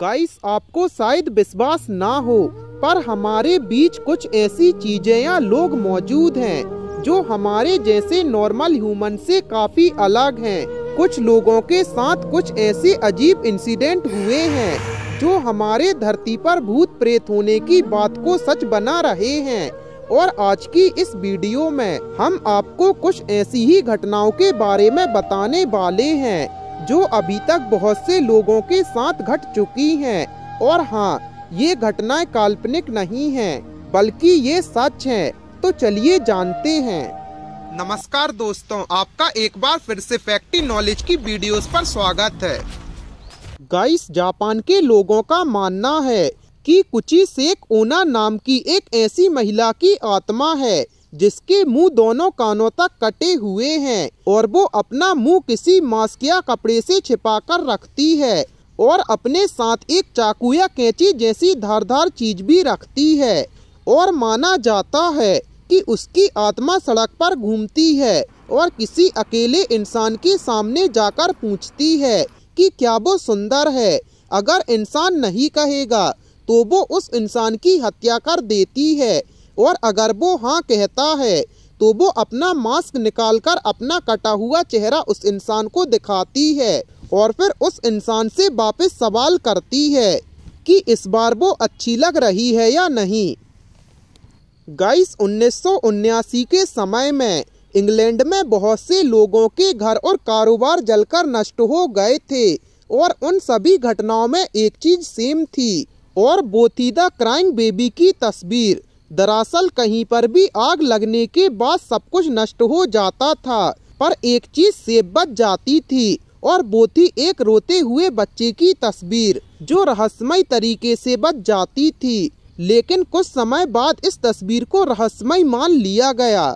guys आपको शायद विश्वास ना हो पर हमारे बीच कुछ ऐसी चीजें या लोग मौजूद हैं जो हमारे जैसे नॉर्मल ह्यूमन से काफी अलग हैं कुछ लोगों के साथ कुछ ऐसे अजीब इंसिडेंट हुए हैं जो हमारे धरती पर भूत प्रेत होने की बात को सच बना रहे हैं और आज की इस वीडियो में हम आपको कुछ ऐसी ही घटनाओं के बारे में बताने वाले हैं जो अभी तक बहुत से लोगों के साथ घट चुकी हैं और हाँ ये घटनाएं काल्पनिक नहीं हैं बल्कि ये सच है तो चलिए जानते हैं नमस्कार दोस्तों आपका एक बार फिर से फैक्टी नॉलेज की वीडियोस पर स्वागत है गाइस जापान के लोगों का मानना है कि कुची सेक ओना नाम की एक ऐसी महिला की आत्मा है जिसके मुंह दोनों कानों तक कटे हुए हैं और वो अपना मुंह किसी मास्क या कपड़े से छिपाकर रखती है और अपने साथ एक चाकू या कैंची जैसी धारदार चीज भी रखती है और माना जाता है कि उसकी आत्मा सड़क पर घूमती है और किसी अकेले इंसान के सामने जाकर पूछती है कि क्या वो सुंदर है अगर इंसान नहीं कहेगा तो वो उस इंसान की हत्या कर देती है और अगर वो हाँ कहता है तो वो अपना मास्क निकालकर अपना कटा हुआ चेहरा उस इंसान को दिखाती है और फिर उस इंसान से वापस सवाल करती है कि इस बार वो अच्छी लग रही है या नहीं गाइस उन्नीस के समय में इंग्लैंड में बहुत से लोगों के घर और कारोबार जलकर नष्ट हो गए थे और उन सभी घटनाओं में एक चीज सेम थी और वो द क्राइम बेबी की तस्वीर दरअसल कहीं पर भी आग लगने के बाद सब कुछ नष्ट हो जाता था पर एक चीज से बच जाती थी और वो थी एक रोते हुए बच्चे की तस्वीर जो रहस्यमय तरीके से बच जाती थी लेकिन कुछ समय बाद इस तस्वीर को रहस्यमय मान लिया गया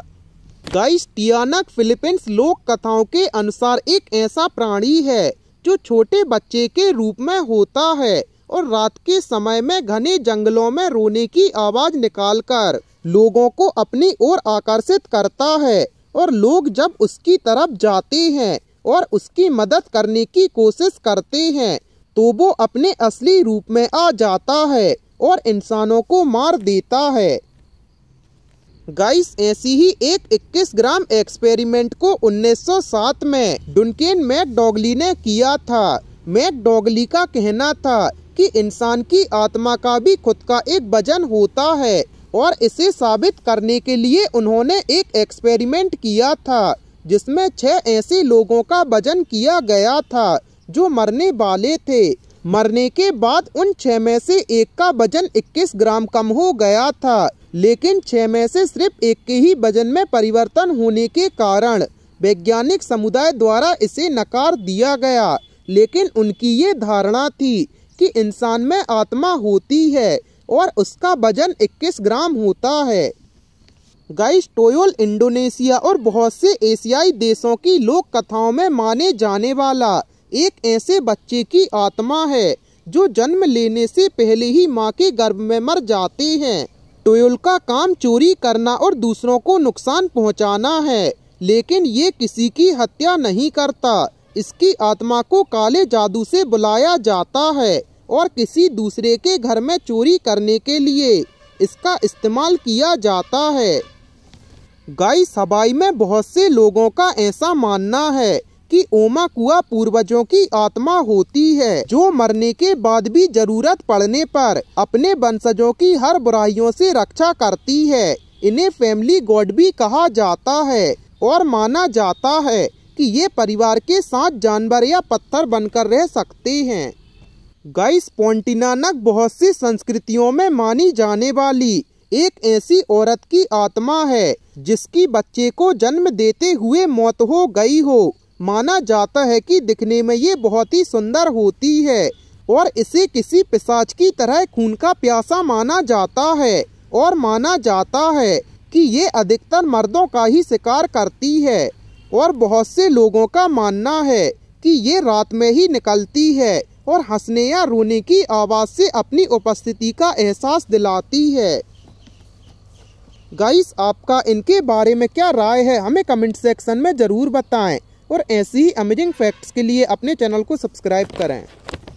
गाइस टियानक फिलीपींस लोक कथाओं के अनुसार एक ऐसा प्राणी है जो छोटे बच्चे के रूप में होता है और रात के समय में घने जंगलों में रोने की आवाज निकालकर लोगों को अपनी ओर आकर्षित करता है और लोग जब उसकी तरफ जाते हैं और उसकी मदद करने की कोशिश करते हैं तो वो अपने असली रूप में आ जाता है और इंसानों को मार देता है गाइस ऐसी ही एक 21 ग्राम एक्सपेरिमेंट को 1907 में डुनकेन मैकडॉगली ने किया था मैकडॉगली का कहना था कि इंसान की आत्मा का भी खुद का एक वजन होता है और इसे साबित करने के लिए उन्होंने एक एक्सपेरिमेंट किया था जिसमें छह ऐसे लोगों का वजन किया गया था जो मरने वाले थे मरने के बाद उन छह में से एक का वजन 21 ग्राम कम हो गया था लेकिन छह में से सिर्फ एक के ही वजन में परिवर्तन होने के कारण वैज्ञानिक समुदाय द्वारा इसे नकार दिया गया लेकिन उनकी ये धारणा थी कि इंसान में आत्मा होती है और उसका वजन 21 ग्राम होता है गाइस टोयोल इंडोनेशिया और बहुत से एशियाई देशों की लोक कथाओं में माने जाने वाला एक ऐसे बच्चे की आत्मा है जो जन्म लेने से पहले ही माँ के गर्भ में मर जाते हैं टोयोल का काम चोरी करना और दूसरों को नुकसान पहुँचाना है लेकिन ये किसी की हत्या नहीं करता इसकी आत्मा को काले जादू से बुलाया जाता है और किसी दूसरे के घर में चोरी करने के लिए इसका इस्तेमाल किया जाता है गाय सबाई में बहुत से लोगों का ऐसा मानना है कि ओमा कुआ पूर्वजों की आत्मा होती है जो मरने के बाद भी जरूरत पड़ने पर अपने वंशजों की हर बुराइयों से रक्षा करती है इन्हें फैमिली गॉड भी कहा जाता है और माना जाता है कि ये परिवार के साथ जानवर या पत्थर बनकर रह सकते हैं गाइस पोन्टिनानक बहुत सी संस्कृतियों में मानी जाने वाली एक ऐसी औरत की आत्मा है जिसकी बच्चे को जन्म देते हुए मौत हो गई हो माना जाता है कि दिखने में ये बहुत ही सुंदर होती है और इसे किसी पिशाच की तरह खून का प्यासा माना जाता है और माना जाता है कि ये अधिकतर मर्दों का ही शिकार करती है और बहुत से लोगों का मानना है कि ये रात में ही निकलती है और हंसने या रोने की आवाज़ से अपनी उपस्थिति का एहसास दिलाती है गाइस आपका इनके बारे में क्या राय है हमें कमेंट सेक्शन में ज़रूर बताएं और ऐसी ही अमेजिंग फैक्ट्स के लिए अपने चैनल को सब्सक्राइब करें